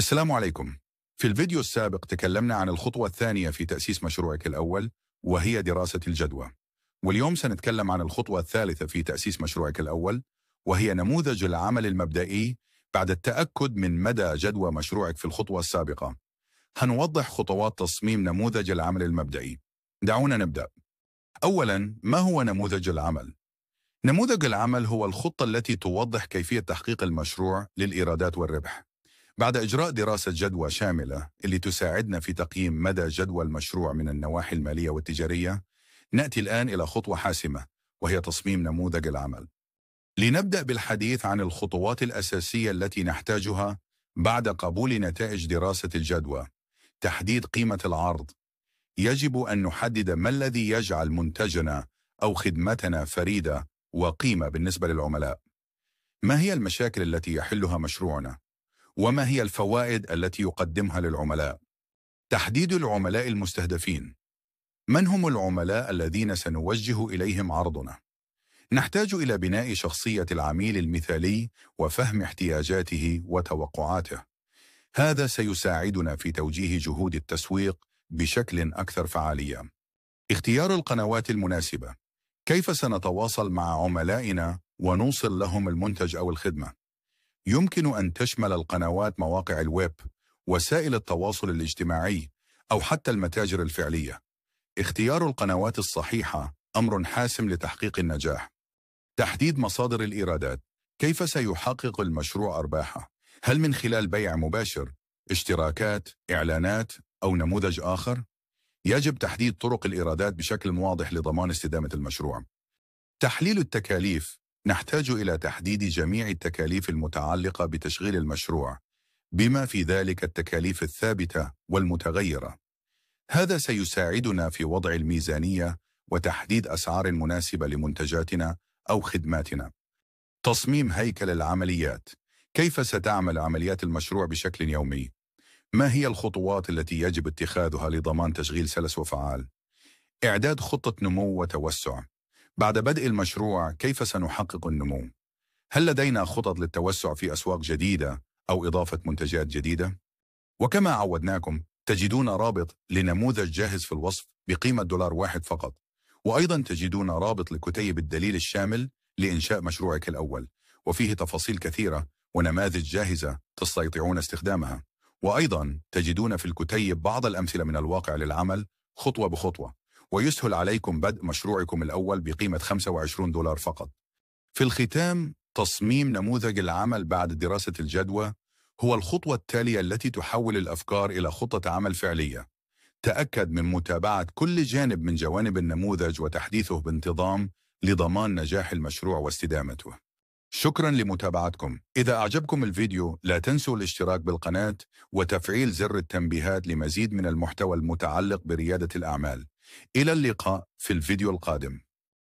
السلام عليكم في الفيديو السابق تكلمنا عن الخطوة الثانية في تأسيس مشروعك الأول وهي دراسة الجدوى واليوم سنتكلم عن الخطوة الثالثة في تأسيس مشروعك الأول وهي نموذج العمل المبدئي بعد التأكد من مدى جدوى مشروعك في الخطوة السابقة هنوضح خطوات تصميم نموذج العمل المبدئي دعونا نبدأ أولاً ما هو نموذج العمل؟ نموذج العمل هو الخطة التي توضح كيفية تحقيق المشروع للإيرادات والربح بعد إجراء دراسة جدوى شاملة اللي تساعدنا في تقييم مدى جدوى المشروع من النواحي المالية والتجارية، نأتي الآن إلى خطوة حاسمة وهي تصميم نموذج العمل. لنبدأ بالحديث عن الخطوات الأساسية التي نحتاجها بعد قبول نتائج دراسة الجدوى. تحديد قيمة العرض. يجب أن نحدد ما الذي يجعل منتجنا أو خدمتنا فريدة وقيمة بالنسبة للعملاء. ما هي المشاكل التي يحلها مشروعنا؟ وما هي الفوائد التي يقدمها للعملاء؟ تحديد العملاء المستهدفين من هم العملاء الذين سنوجه إليهم عرضنا؟ نحتاج إلى بناء شخصية العميل المثالي وفهم احتياجاته وتوقعاته هذا سيساعدنا في توجيه جهود التسويق بشكل أكثر فعالية اختيار القنوات المناسبة كيف سنتواصل مع عملائنا ونوصل لهم المنتج أو الخدمة؟ يمكن أن تشمل القنوات مواقع الويب وسائل التواصل الاجتماعي أو حتى المتاجر الفعلية اختيار القنوات الصحيحة أمر حاسم لتحقيق النجاح تحديد مصادر الإيرادات كيف سيحقق المشروع أرباحه؟ هل من خلال بيع مباشر، اشتراكات، إعلانات أو نموذج آخر؟ يجب تحديد طرق الإيرادات بشكل واضح لضمان استدامة المشروع تحليل التكاليف نحتاج إلى تحديد جميع التكاليف المتعلقة بتشغيل المشروع بما في ذلك التكاليف الثابتة والمتغيرة هذا سيساعدنا في وضع الميزانية وتحديد أسعار مناسبة لمنتجاتنا أو خدماتنا تصميم هيكل العمليات كيف ستعمل عمليات المشروع بشكل يومي؟ ما هي الخطوات التي يجب اتخاذها لضمان تشغيل سلس وفعال؟ إعداد خطة نمو وتوسع بعد بدء المشروع كيف سنحقق النمو؟ هل لدينا خطط للتوسع في أسواق جديدة أو إضافة منتجات جديدة؟ وكما عودناكم تجدون رابط لنموذج جاهز في الوصف بقيمة دولار واحد فقط وأيضا تجدون رابط لكتيب الدليل الشامل لإنشاء مشروعك الأول وفيه تفاصيل كثيرة ونماذج جاهزة تستطيعون استخدامها وأيضا تجدون في الكتيب بعض الأمثلة من الواقع للعمل خطوة بخطوة ويسهل عليكم بدء مشروعكم الأول بقيمة 25 دولار فقط. في الختام تصميم نموذج العمل بعد دراسة الجدوى هو الخطوة التالية التي تحول الأفكار إلى خطة عمل فعلية. تأكد من متابعة كل جانب من جوانب النموذج وتحديثه بانتظام لضمان نجاح المشروع واستدامته. شكرا لمتابعتكم. إذا أعجبكم الفيديو لا تنسوا الاشتراك بالقناة وتفعيل زر التنبيهات لمزيد من المحتوى المتعلق بريادة الأعمال. إلى اللقاء في الفيديو القادم